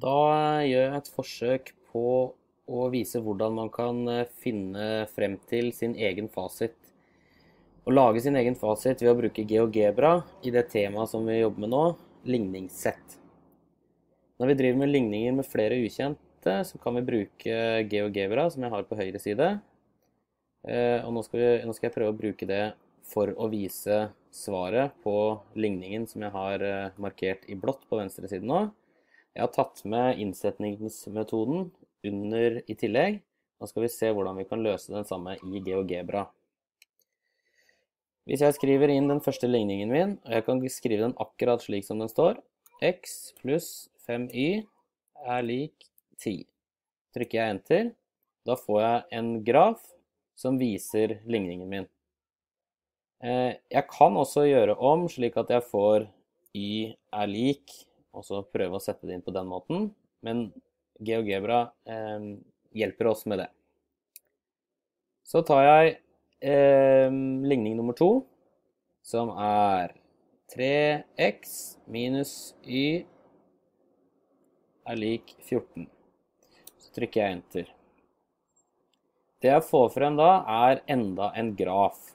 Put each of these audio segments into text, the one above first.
Da gjør jeg et forsøk på å vise hvordan man kan eh, finne frem til sin egen fasit. Å lage sin egen fasit ved å bruke GeoGebra i det temaet som vi jobber med nå, ligningssett. Når vi driver med ligninger med flere ukjente, så kan vi bruke GeoGebra, som jeg har på høyre side. Eh, og nå skal, vi, nå skal jeg prøve å bruke det for å vise svaret på ligningen som jeg har eh, markert i blått på venstre side nå. Jeg har tatt med innsetningsmetoden under i tillegg. Da skal vi se hvordan vi kan løse den samme i GeoGebra. Hvis jeg skriver inn den første ligningen min, og jeg kan skrive den akkurat slik som den står, x pluss 5y er lik 10. Trykker jeg enter, da får jeg en graf som viser ligningen min. Eh, jeg kan også gjøre om slik at jeg får y er lik 10 og så prøve å sette det inn på den måten. Men GeoGebra eh, hjelper oss med det. Så tar jeg eh, ligning nummer to, som er 3x minus y er lik 14. Så trykker jeg enter. Det jeg får frem da, er enda en graf.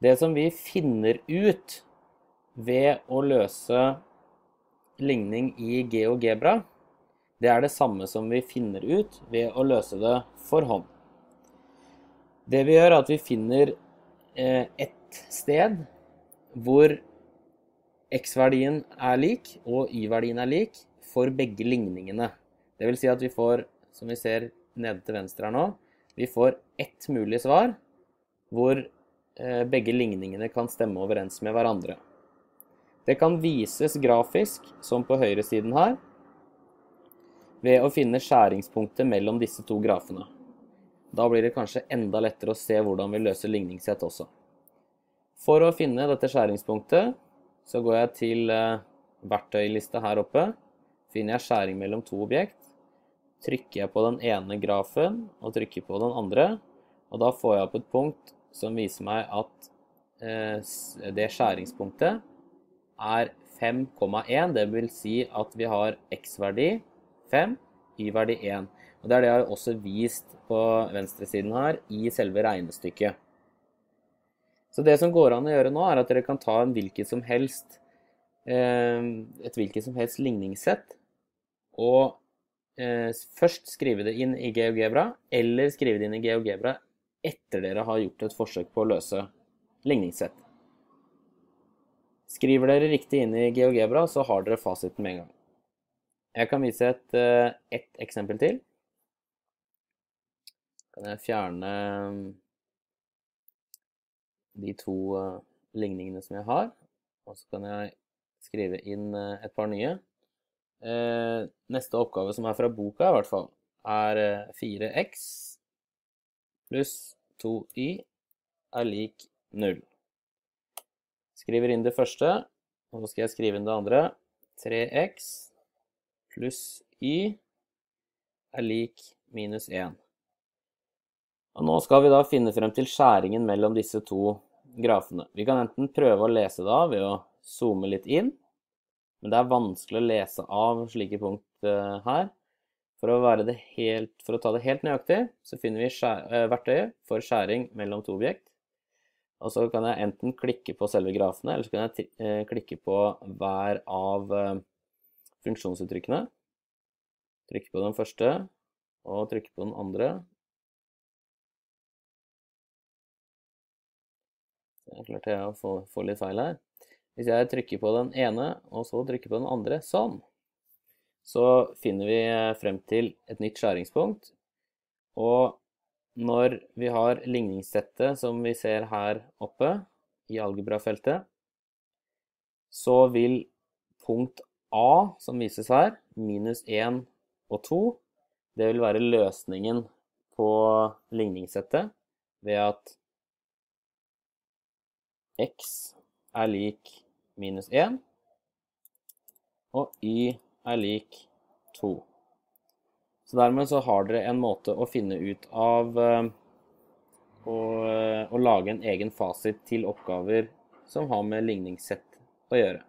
Det som vi finner ut ved å løse ligning i GeoGebra, det er det samme som vi finner ut ved å løse det for hånd. Det vi gjør, er at vi finner eh, et sted hvor x-verdien er lik og y-verdien er lik for begge ligningene. Det vil si at vi får, som vi ser nede til venstre her nå, vi får ett mulig svar hvor eh, begge ligningene kan stemme overens med hverandre. Det kan vises grafisk, som på høyresiden her, ved å finne skjæringspunktet mellom disse to grafene. Da blir det kanskje enda lettere å se hvordan vi løser ligningssett også. For å finne dette skjæringspunktet, så går jeg til eh, verktøylista her oppe. Finner jeg skjæring mellom to objekt, trykker jeg på den ene grafen og trykker på den andre, og da får jeg opp et punkt som viser meg at eh, det skjæringspunktet er 5,1. Det vil si at vi har X-verdi 5, Y-verdi 1. Og Det er det jeg har også vist på venstresiden her i selve regnestykket. Så det som går an å gjøre nå, er at dere kan ta en hvilket som helst, eh, et hvilket som helst ligningssett og eh, først skrive det inn i GeoGebra, eller skrive det inn i GeoGebra etter dere har gjort et forsøk på å løse ligningssett. Skriver dere riktig inn i GeoGebra, så har dere fasiten med en gang. Jeg kan vise et, eh, et eksempel til. Kan jeg fjerne eh, de to eh, ligningene som jeg har, og så kan jeg skrive inn et par nye. Neste oppgave, som er fra boka i hvert fall, er 4x pluss 2y er lik 0. Skriver inn det første, og så skal jeg skrive inn det andre. 3x pluss y er lik minus 1. Og nå skal vi da finne frem til skjæringen mellom disse to grafene. Vi kan enten prøve å lese det av ved å zoome litt inn, men det er vanskelig å lese av slike punkt eh, her. For å, helt, for å ta det helt nøyaktig, så finner vi skjæ, eh, verktøyet for skjæring mellom to objekt. Og så kan jeg enten klikke på selve grafene, eller så kan jeg eh, klikke på hver av eh, funksjonsuttrykkene. Trykke på den første, og trykke på den andre. Jeg klarte jeg å få, få litt feil her. Hvis jeg trykker på den ene, og så trykker på den andre, sånn, så finner vi frem til et nytt skjæringspunkt. Og når vi har ligningssettet som vi ser her oppe i algebrafeltet, så vil punkt A, som vises her, minus 1 og 2, det vil være løsningen på ligningssettet ved at x er lik minus 1, og y er lik 2. Så dermed så har dere en måte å finne ut av eh, eh, å lage en egen fasit til oppgaver som har med ligningssett å gjøre.